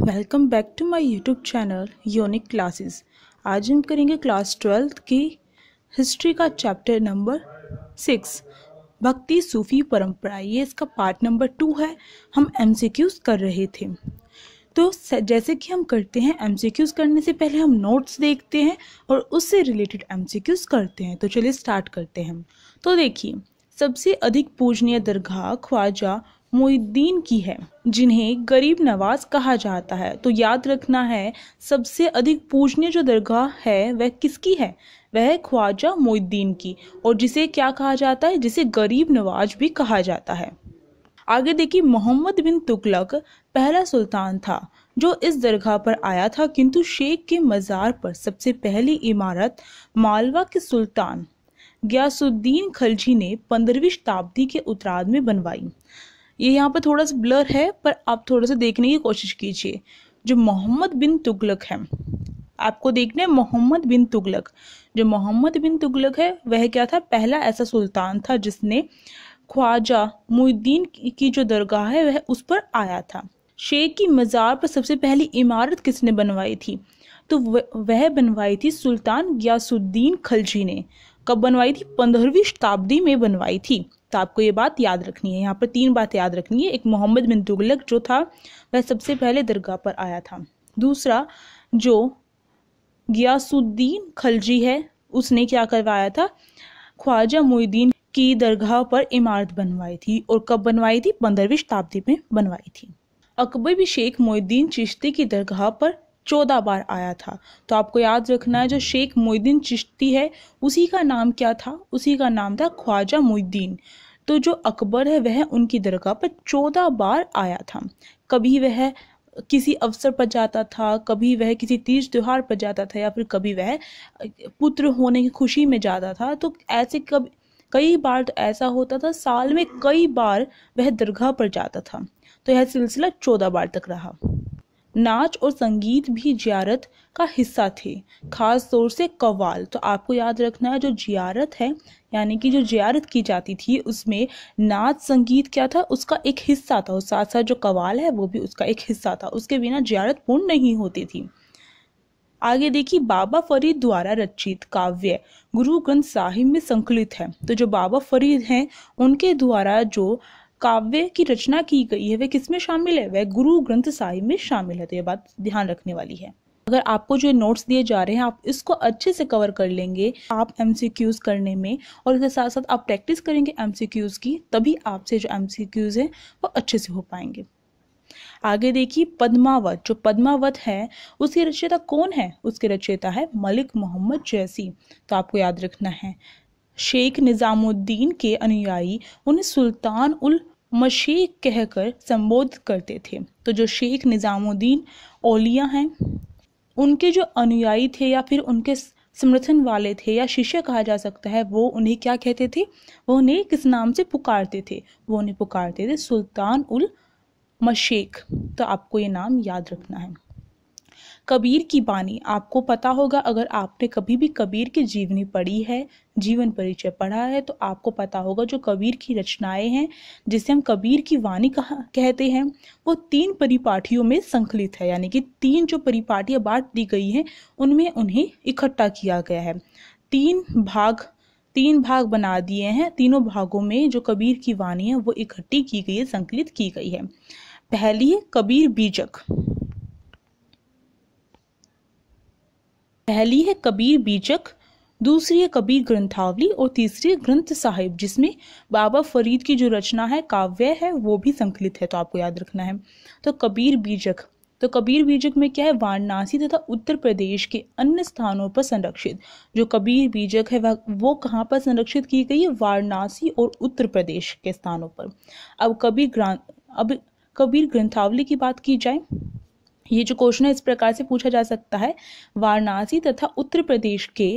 welcome back to my YouTube channel Yonik classes आज हम करेंगे क्लास ट्वेल्थ की हिस्ट्री का चैप्टर नंबर सिक्स भक्ति सूफी परंपरा ये इसका पार्ट नंबर टू है हम एमसीक्यूज कर रहे थे तो जैसे कि हम करते हैं एमसीक्यूज करने से पहले हम नोट्स देखते हैं और उससे रिलेटेड एमसीक्यूज करते हैं तो चलिए स्टार्ट करते हैं तो देखिए सबसे अधिक पूजनीय दरगाह ख्वाजा मुहिद्दीन की है जिन्हें गरीब नवाज कहा जाता है तो याद रखना है सबसे अधिक पूजनीय जो दरगाह है वह किसकी है वह ख्वाजा मुहिद्दीन की और जिसे क्या कहा जाता है जिसे गरीब नवाज भी कहा जाता है आगे देखिए मोहम्मद बिन तुगलक पहला सुल्तान था जो इस दरगाह पर आया था किंतु शेख के मज़ार पर सबसे पहली इमारत मालवा के सुल्तान ग्यासुद्दीन खलजी ने पंद्रहवीं शताब्दी के उत्तराध में बनवाई ये यहाँ पर थोड़ा सा ब्लर है पर आप थोड़ा सा देखने की कोशिश कीजिए जो मोहम्मद बिन तुगलक है आपको देखने मोहम्मद बिन तुगलक जो मोहम्मद बिन तुगलक है वह क्या था पहला ऐसा सुल्तान था जिसने ख्वाजा मुद्दीन की जो दरगाह है वह उस पर आया था शेख की मज़ार पर सबसे पहली इमारत किसने बनवाई थी तो वह बनवाई थी सुल्तान गयासुद्दीन खलजी ने कब बनवाई थी पंद्रहवीं शताब्दी में बनवाई थी तो आपको ये बात याद रखनी है यहाँ पर तीन बात याद रखनी है एक मोहम्मद बिन तुगलक जो था वह सबसे पहले दरगाह पर आया था दूसरा जो गियासुद्दीन खलजी है उसने क्या करवाया था ख्वाजा मुहिद्दीन की दरगाह पर इमारत बनवाई थी और कब बनवाई थी पंद्रहवीं शताब्दी में बनवाई थी अकबर भी शेख मोहीद्दीन चिश्ती की दरगाह पर चौदह बार आया था तो आपको याद रखना है जो शेख मोहिद्दीन चिश्ती है उसी का नाम क्या था उसी का नाम था ख्वाजा मोहिद्दीन तो जो अकबर है वह उनकी दरगाह पर चौदह बार आया था कभी वह किसी अवसर पर जाता था कभी वह किसी तीज त्यौहार पर जाता था या फिर कभी वह पुत्र होने की खुशी में जाता था तो ऐसे कब कई बार तो ऐसा होता था साल में कई बार वह दरगाह पर जाता था तो यह सिलसिला चौदह बार तक रहा नाच और संगीत भी जियारत का हिस्सा थे खास तौर से कवाल तो आपको याद रखना है जो जियारत है यानी कि जो जियारत की जाती थी उसमें नाच संगीत क्या था उसका एक हिस्सा था और साथ साथ जो कवाल है वो भी उसका एक हिस्सा था उसके बिना जियारत पूर्ण नहीं होती थी आगे देखिए बाबा फरीद द्वारा रचित काव्य गुरु ग्रंथ साहिब में संकलित है तो जो बाबा फरीद हैं उनके द्वारा जो काव्य की रचना की गई है वह किसमें शामिल है वह गुरु ग्रंथ साहिब में शामिल है तो यह बात ध्यान रखने वाली है अगर आपको जो नोट्स दिए जा रहे हैं आप इसको अच्छे से कवर कर लेंगे आप एम करने में और इसके साथ साथ आप प्रैक्टिस करेंगे एम की तभी आपसे जो एम हैं वो अच्छे से हो पाएंगे आगे देखिए पद्मावत जो पद्मावत है उसकी रचयिता कौन है उसके रचयिता है मलिक मोहम्मद जैसी तो आपको याद रखना है शेख निज़ामुद्दीन के अनुयायी उन्हें सुल्तान उल मशेक कहकर संबोधित करते थे तो जो शेख निज़ामुद्दीन ओलिया हैं उनके जो अनुयायी थे या फिर उनके समर्थन वाले थे या शिष्य कहा जा सकता है वो उन्हें क्या कहते थे वो उन्हें किस नाम से पुकारते थे वो उन्हें पुकारते थे सुल्तान उल मशेख तो आपको ये नाम याद रखना है कबीर की बानी आपको पता होगा अगर आपने कभी भी कबीर की जीवनी पढ़ी है जीवन परिचय पढ़ा है तो आपको पता होगा जो कबीर की रचनाएं हैं जिसे हम कबीर की वाणी कहते हैं वो तीन परिपाटियों में संकलित है यानी कि तीन जो परिपाठियां बांट दी गई हैं उनमें उन्हें इकट्ठा किया गया है तीन भाग तीन भाग बना दिए हैं तीनों भागों में जो कबीर की वाणी है वो इकट्ठी की गई है संकलित की गई है पहली है कबीर बीजक पहली है कबीर बीजक दूसरी है कबीर ग्रंथावली और तीसरी है ग्रंथ साहिब जिसमें बाबा फरीद की जो रचना है काव्य है वो भी संकलित है तो आपको याद रखना है तो कबीर बीजक तो कबीर बीजक में क्या है वाराणसी तथा उत्तर प्रदेश के अन्य स्थानों पर संरक्षित जो कबीर बीजक है वह वो कहाँ पर संरक्षित की गई है वाराणसी और उत्तर प्रदेश के स्थानों पर अब कबीर ग्रां अब कबीर ग्रंथावली की बात की जाए ये जो क्वेश्चन है इस प्रकार से पूछा जा सकता है वाराणसी तथा उत्तर प्रदेश के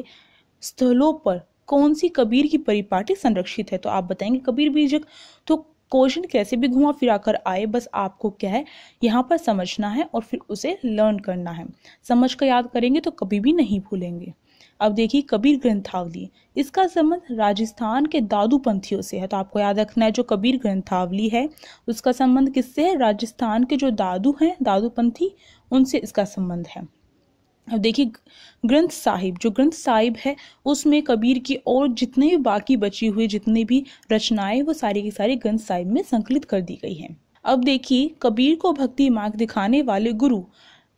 स्थलों पर कौन सी कबीर की परिपाटी संरक्षित है तो आप बताएंगे कबीर बीजक तो क्वेश्चन कैसे भी घुमा फिरा कर आए बस आपको क्या है यहाँ पर समझना है और फिर उसे लर्न करना है समझ कर याद करेंगे तो कभी भी नहीं भूलेंगे अब देखिए कबीर ग्रंथावली इसका संबंध राजस्थान के दादू पंथियों से है तो आपको याद रखना है जो कबीर ग्रंथावली है उसका संबंध किससे है राजस्थान के जो दादू हैं दादू पंथी उनसे इसका संबंध है अब देखिए ग्रंथ साहिब जो ग्रंथ साहिब है उसमें कबीर की और जितने भी बाकी बची हुई जितनी भी रचनाएं वो सारी की सारी ग्रंथ साहिब में संकलित कर दी गई हैं अब देखिए कबीर को भक्ति मार्ग दिखाने वाले गुरु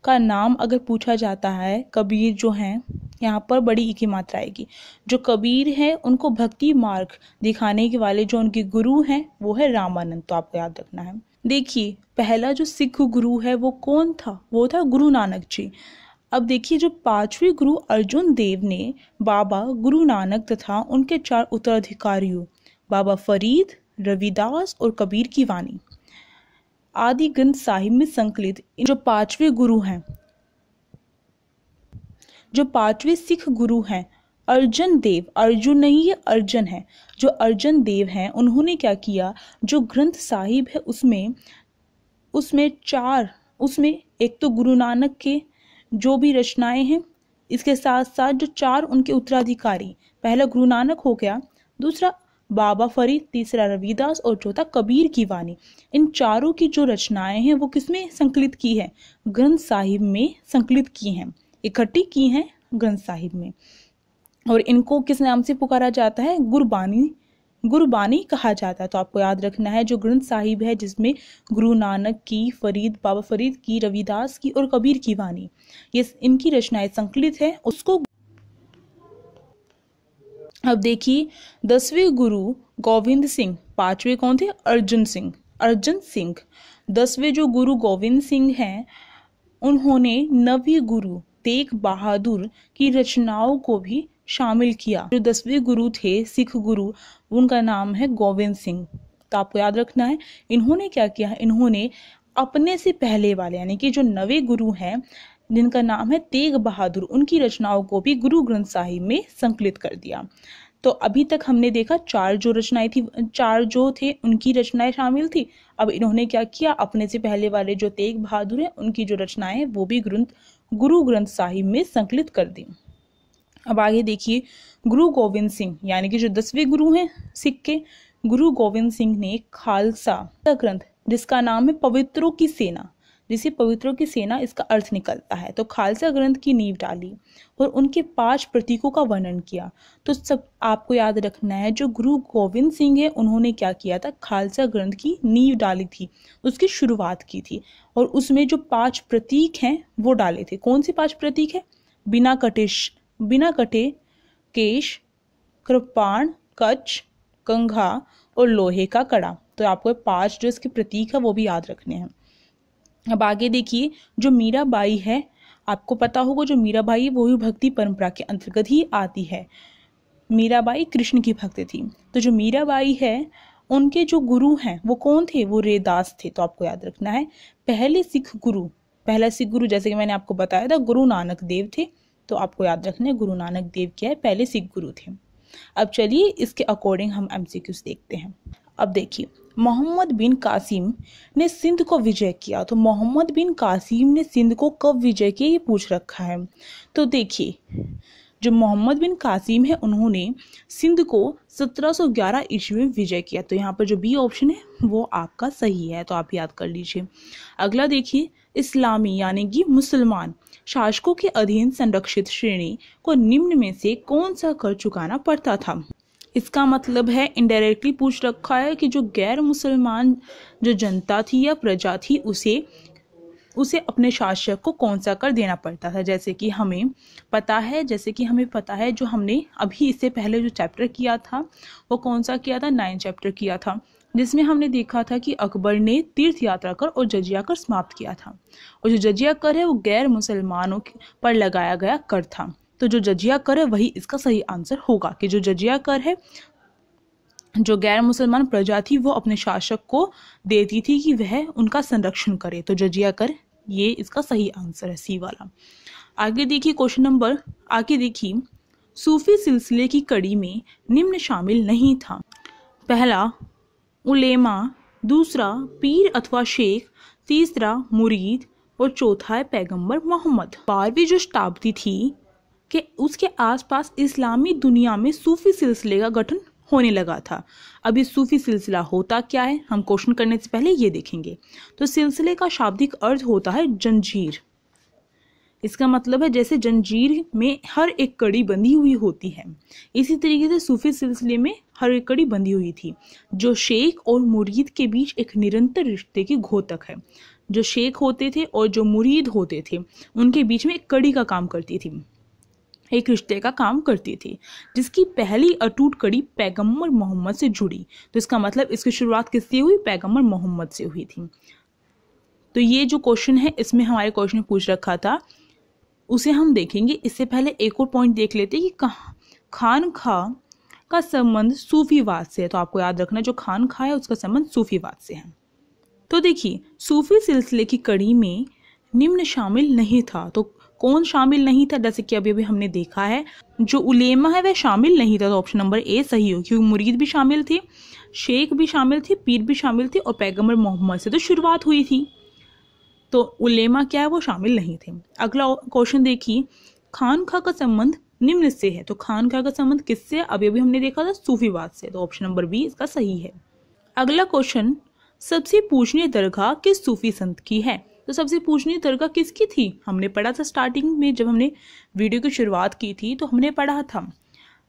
का नाम अगर पूछा जाता है कबीर जो हैं यहाँ पर बड़ी इकी मात्रा आएगी जो कबीर है उनको भक्ति मार्ग दिखाने के वाले जो उनके गुरु हैं वो है रामानंद तो आपको याद रखना है देखिए पहला जो सिख गुरु है वो कौन था वो था गुरु नानक जी अब देखिए जो पांचवी गुरु अर्जुन देव ने बाबा गुरु नानक तथा उनके चार उत्तराधिकारियों बाबा फरीद रविदास और कबीर की वाणी आदि ग्रंथ साहिब में संकलित जो पांचवे गुरु हैं जो पांचवे सिख गुरु हैं अर्जन देव अर्जुन नहीं ये अर्जन है जो अर्जन देव हैं उन्होंने क्या किया जो ग्रंथ साहिब है उसमें उसमें चार उसमें एक तो गुरु नानक के जो भी रचनाएं हैं इसके साथ साथ जो चार उनके उत्तराधिकारी पहला गुरु नानक हो गया दूसरा बाबा फरीद तीसरा रविदास और चौथा कबीर की वाणी इन चारों की जो रचनाएं हैं वो किसमें संकलित की है ग्रंथ साहिब में संकलित की हैं इकट्ठी की हैं ग्रंथ साहिब में और इनको किस नाम से पुकारा जाता है गुरबानी गुरबानी कहा जाता है तो आपको याद रखना है जो ग्रंथ साहिब है जिसमें गुरु नानक की फरीद बाबा फरीद की रविदास की और कबीर की वाणी ये इनकी रचनाएं संकलित है उसको अब देखिए दसवें गुरु गोविंद सिंह पांचवे कौन थे अर्जुन सिंह अर्जुन सिंह दसवें जो गुरु गोविंद सिंह हैं उन्होंने नवी गुरु तेग बहादुर की रचनाओं को भी शामिल किया जो दसवें गुरु थे सिख गुरु उनका नाम है गोविंद सिंह तो आपको याद रखना है इन्होंने क्या किया इन्होंने अपने से पहले वाले यानी कि जो नवे गुरु हैं जिनका नाम है तेग बहादुर उनकी रचनाओं को भी गुरु ग्रंथ साहिब में संकलित कर दिया तो अभी तक हमने देखा चार जो रचनाएं थी चार जो थे उनकी रचनाएं शामिल थी अब इन्होंने क्या किया अपने से पहले वाले जो तेग बहादुर हैं उनकी जो रचनाएं वो भी ग्रंथ गुरु ग्रंथ साहिब में संकलित कर दी अब आगे देखिए गुरु गोविंद सिंह यानी कि जो दसवें गुरु हैं सिख के गुरु गोविंद सिंह ने खालसा ग्रंथ जिसका नाम है पवित्रों की सेना जिसे पवित्रों की सेना इसका अर्थ निकलता है तो खालसा ग्रंथ की नींव डाली और उनके पांच प्रतीकों का वर्णन किया तो सब आपको याद रखना है जो गुरु गोविंद सिंह है उन्होंने क्या किया था खालसा ग्रंथ की नींव डाली थी उसकी शुरुआत की थी और उसमें जो पांच प्रतीक हैं वो डाले थे कौन से पांच प्रतीक है बिना कटेश बिना कटे केश कृपाण कच्छ कंघा और लोहे का कड़ा तो आपको पांच जो इसके प्रतीक है वो भी याद रखने हैं अब आगे देखिए जो मीराबाई है आपको पता होगा जो मीराबाई वो भी भक्ति परंपरा के अंतर्गत ही आती है मीराबाई कृष्ण की भक्त थी तो जो मीराबाई है उनके जो गुरु हैं वो कौन थे वो रेदास थे तो आपको याद रखना है पहले सिख गुरु पहला सिख गुरु जैसे कि मैंने आपको बताया था गुरु नानक देव थे तो आपको याद रखना है गुरु नानक देव क्या है पहले सिख गुरु थे अब चलिए इसके अकॉर्डिंग हम एम देखते हैं अब देखिए मोहम्मद बिन कासिम ने सिंध को विजय किया तो मोहम्मद बिन कासिम ने सिंध को कब विजय किया ये पूछ रखा है तो देखिए जो मोहम्मद बिन कासिम है उन्होंने सिंध को 1711 ईस्वी में विजय किया तो यहाँ पर जो बी ऑप्शन है वो आपका सही है तो आप याद कर लीजिए अगला देखिए इस्लामी यानी कि मुसलमान शासकों के अधीन संरक्षित श्रेणी को निम्न में से कौन सा कर चुकाना पड़ता था इसका मतलब है इनडायरेक्टली पूछ रखा है कि जो गैर मुसलमान जो जनता थी या प्रजा थी उसे उसे अपने शासक को कौन सा कर देना पड़ता था जैसे कि हमें पता है जैसे कि हमें पता है जो हमने अभी इससे पहले जो चैप्टर किया था वो कौन सा किया था नाइन चैप्टर किया था जिसमें हमने देखा था कि अकबर ने तीर्थ यात्रा कर और जजिया कर समाप्त किया था और जो जजिया कर है वो गैर मुसलमानों पर लगाया गया कर था तो जो जजिया कर है वही इसका सही आंसर होगा कि जो जजिया कर है जो गैर मुसलमान प्रजा थी वो अपने शासक को देती थी कि वह उनका संरक्षण करे तो जजिया कर ये इसका सही आंसर है सी वाला आगे देखिए क्वेश्चन नंबर आगे देखिए सूफी सिलसिले की कड़ी में निम्न शामिल नहीं था पहला उलेमा दूसरा पीर अथवा शेख तीसरा मुरीद और चौथा है पैगंबर मोहम्मद बारहवीं जो शताब्दी थी उसके उसके आसपास इस्लामी दुनिया में सूफी सिलसिले का गठन होने लगा था अब इस सूफी सिलसिला होता क्या है हम क्वेश्चन करने से पहले ये देखेंगे तो सिलसिले का शाब्दिक अर्थ होता है जंजीर इसका मतलब है जैसे जंजीर में हर एक कड़ी बंधी हुई होती है इसी तरीके से सूफी सिलसिले में हर एक कड़ी बंधी हुई थी जो शेख और मुरीद के बीच एक निरंतर रिश्ते की घोतक है जो शेख होते थे और जो मुरीद होते थे उनके बीच में एक कड़ी का काम करती थी एक रिश्ते का काम करती थी जिसकी पहली अटूट कड़ी पैगम्बर मोहम्मद से जुड़ी तो इसका मतलब इसकी शुरुआत किससे हुई पैगम्बर मोहम्मद से हुई थी तो ये जो क्वेश्चन है इसमें हमारे क्वेश्चन पूछ रखा था उसे हम देखेंगे इससे पहले एक और पॉइंट देख लेते हैं कि खान खा का संबंध सूफीवाद से है तो आपको याद रखना जो खान खा है उसका संबंध सूफीवाद से है तो देखिए सूफी सिलसिले की कड़ी में निम्न शामिल नहीं था तो कौन शामिल नहीं था जैसे कि अभी अभी हमने देखा है जो उलेमा है वह शामिल नहीं था तो ऑप्शन नंबर ए सही हो क्योंकि मुरीद भी शामिल थी शेख भी शामिल थी पीर भी शामिल थी और पैगम्बर मोहम्मद से तो शुरुआत हुई थी तो उलेमा क्या है वो शामिल नहीं थे अगला क्वेश्चन देखिए खान खा का संबंध निम्न से है तो खान खा का संबंध किससे अभी अभी हमने देखा था सूफीवाद से तो ऑप्शन नंबर बी इसका सही है अगला क्वेश्चन सबसे पूछने दरगाह किस सूफी संत की है तो सबसे पूछनी दरगाह किसकी थी हमने पढ़ा था स्टार्टिंग में जब हमने वीडियो की शुरुआत की थी तो हमने पढ़ा था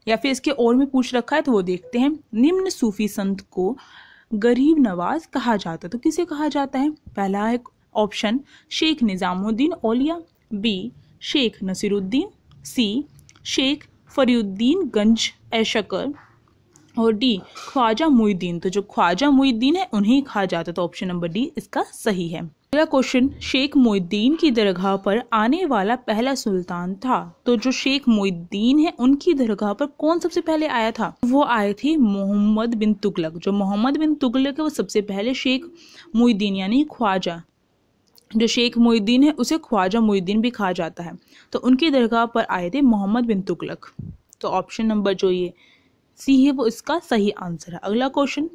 या फिर इसके और में पूछ रखा है तो वो देखते हैं निम्न सूफी संत को गरीब नवाज कहा जाता है तो किसे कहा जाता है पहला है option Sheikh Nizamuddin Auliya B Sheikh Nasiruddin C Sheikh Fariduddin Ganj Shakar और डी ख्वाजा मुहिद्दीन तो जो ख्वाजा मुहिद्दीन है उन्हें कहा जाता है तो ऑप्शन नंबर डी इसका सही है अगला क्वेश्चन शेख मोहिद्दीन की दरगाह पर आने वाला पहला सुल्तान था तो जो शेख मोहिद्दीन है उनकी दरगाह पर कौन सबसे पहले आया था वो आए थे मोहम्मद बिन तुगलक जो मोहम्मद बिन तुगलक है वो सबसे पहले शेख मोइद्दीन यानी ख्वाजा जो शेख मोहिद्दीन है उसे ख्वाजा मोइद्दीन भी कहा जाता है तो उनकी दरगाह पर आए थे मोहम्मद बिन तुगलक तो ऑप्शन नंबर जो ये सी है वो इसका सही आंसर है अगला क्वेश्चन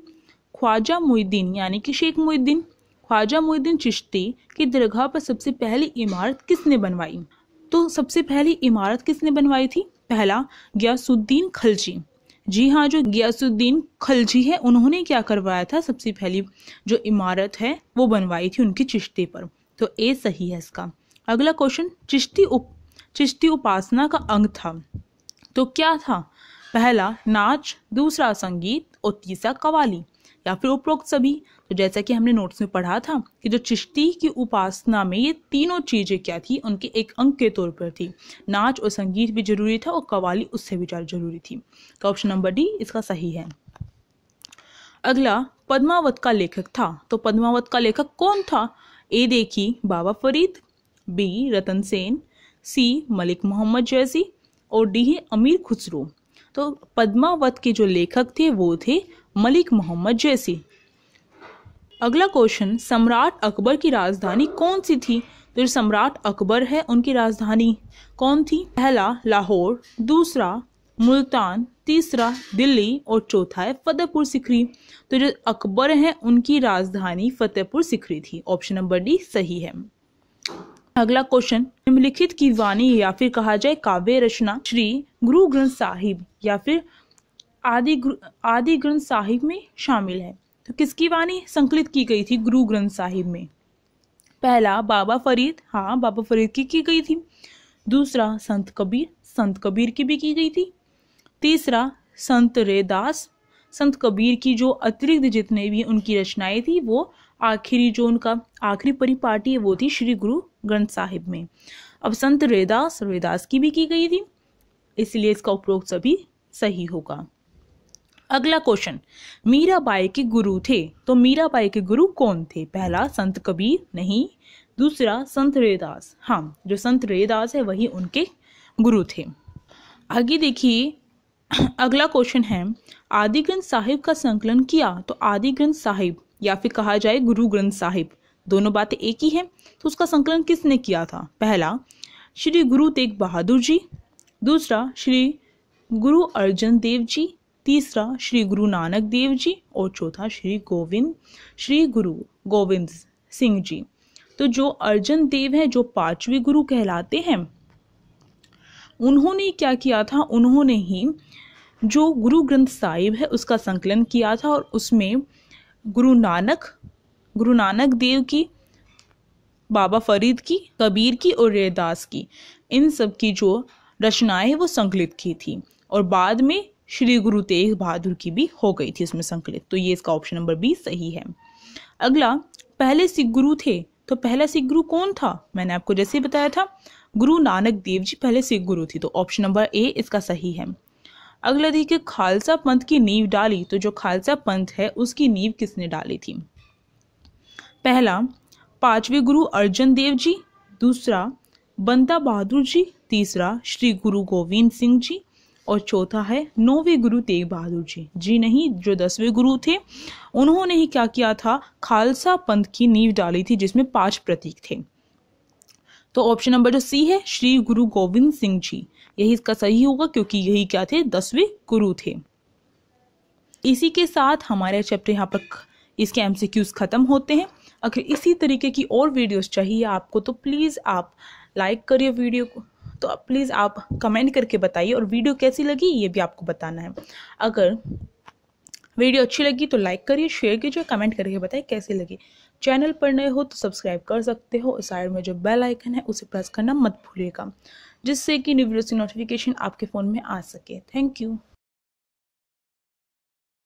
ख्वाजा मोइद्दीन यानी कि शेख मोहिद्दीन ख्वाजा मोहद्दीन चिश्ती की दरगाह पर सबसे पहली इमारत किसने बनवाई तो सबसे पहली इमारत किसने बनवाई थी पहला गयासुद्दीन खलजी जी हाँ जो गयासुद्दीन खलजी है उन्होंने क्या करवाया था सबसे पहली जो इमारत है वो बनवाई थी उनकी चिश्ती पर तो ए सही है इसका अगला क्वेश्चन चिश्ती उप चिश्ती उपासना का अंग था तो क्या था पहला नाच दूसरा संगीत और तीसरा कवाली या फिर उपरोक्त सभी तो जैसा कि हमने नोट्स में पढ़ा था कि जो चिश्ती की उपासना में ये तीनों चीज़ें क्या थी उनके एक अंक के तौर पर थी नाच और संगीत भी जरूरी था और कवाली उससे भी जरूरी थी तो ऑप्शन नंबर डी इसका सही है अगला पद्मावत का लेखक था तो पद्मावत का लेखक कौन था ए देखी बाबा फरीद बी रतन सेन सी मलिक मोहम्मद जैसी और डी है अमीर खुसरो तो पद्मावत के जो लेखक थे वो थे मलिक मोहम्मद जैसी अगला क्वेश्चन सम्राट अकबर की राजधानी कौन सी थी तो सम्राट अकबर है उनकी राजधानी कौन थी पहला लाहौर दूसरा मुल्तान तीसरा दिल्ली और चौथा है फतेहपुर सिकरी तो जो अकबर हैं उनकी राजधानी फतेहपुर सिकरी थी ऑप्शन नंबर डी सही है अगला क्वेश्चन निम्नलिखित की वाणी या फिर कहा जाए काव्य रचना श्री गुरु ग्रंथ साहिब या फिर आदि आदि ग्रंथ साहिब में शामिल है किसकी वाणी संकलित की गई थी गुरु ग्रंथ साहिब में पहला बाबा फरीद हाँ बाबा फरीद की की गई थी दूसरा संत कबीर संत कबीर की भी की गई थी तीसरा संत रेदास संत कबीर की जो अतिरिक्त जितने भी उनकी रचनाएं थी वो आखिरी जो उनका आखिरी परिपाटी है वो थी श्री गुरु ग्रंथ साहिब में अब संत रेदास रेदास की भी की गई थी इसलिए इसका उपरोक्त सभी सही होगा अगला क्वेश्चन मीराबाई के गुरु थे तो मीराबाई के गुरु कौन थे पहला संत कबीर नहीं दूसरा संत रेदास हाँ जो संत रेदास है वही उनके गुरु थे आगे देखिए अगला क्वेश्चन है आदि ग्रंथ साहिब का संकलन किया तो आदि ग्रंथ साहिब या फिर कहा जाए गुरु ग्रंथ साहिब दोनों बातें एक ही हैं तो उसका संकलन किसने किया था पहला श्री गुरु तेग बहादुर जी दूसरा श्री गुरु अर्जन देव जी तीसरा श्री गुरु नानक देव जी और चौथा श्री गोविंद श्री गुरु गोविंद सिंह जी तो जो अर्जन देव हैं जो पांचवी गुरु कहलाते हैं उन्होंने क्या किया था उन्होंने ही जो गुरु ग्रंथ साहिब है उसका संकलन किया था और उसमें गुरु नानक गुरु नानक देव की बाबा फरीद की कबीर की और रेदास की इन सब की जो रचनाएं वो संकलित की थी और बाद में श्री गुरु तेग बहादुर की भी हो गई थी इसमें संकलित तो ये इसका ऑप्शन नंबर बी सही है अगला पहले सिख गुरु थे तो पहला सिख गुरु कौन था मैंने आपको जैसे ही बताया था गुरु नानक देव जी पहले सिख गुरु थी तो ऑप्शन नंबर ए इसका सही है अगला देखिए खालसा पंथ की नींव डाली तो जो खालसा पंथ है उसकी नींव किसने डाली थी पहला पांचवें गुरु अर्जन देव जी दूसरा बंता बहादुर जी तीसरा श्री गुरु गोविंद सिंह जी और चौथा है नौवे गुरु तेग बहादुर जी जी नहीं जो दसवें गुरु थे उन्होंने ही क्या किया था खालसा पंथ की नींव डाली थी जिसमें पांच प्रतीक थे तो ऑप्शन नंबर जो सी है श्री गुरु गोविंद सिंह जी यही इसका सही होगा क्योंकि यही क्या थे दसवें गुरु थे इसी के साथ हमारे चैप्टर यहाँ पर इसके एमसीक्यूज खत्म होते हैं अगर इसी तरीके की और वीडियोस चाहिए आपको तो प्लीज़ आप लाइक करिए वीडियो को तो आप प्लीज़ आप कमेंट करके बताइए और वीडियो कैसी लगी ये भी आपको बताना है अगर वीडियो अच्छी लगी तो लाइक करिए शेयर कीजिए कमेंट करके बताइए कैसी लगी चैनल पर नए हो तो सब्सक्राइब कर सकते हो और साइड में जो बेल आइकन है उसे प्रेस करना मत भूलिएगा जिससे कि न्यू वीडियो की नोटिफिकेशन आपके फ़ोन में आ सके थैंक यू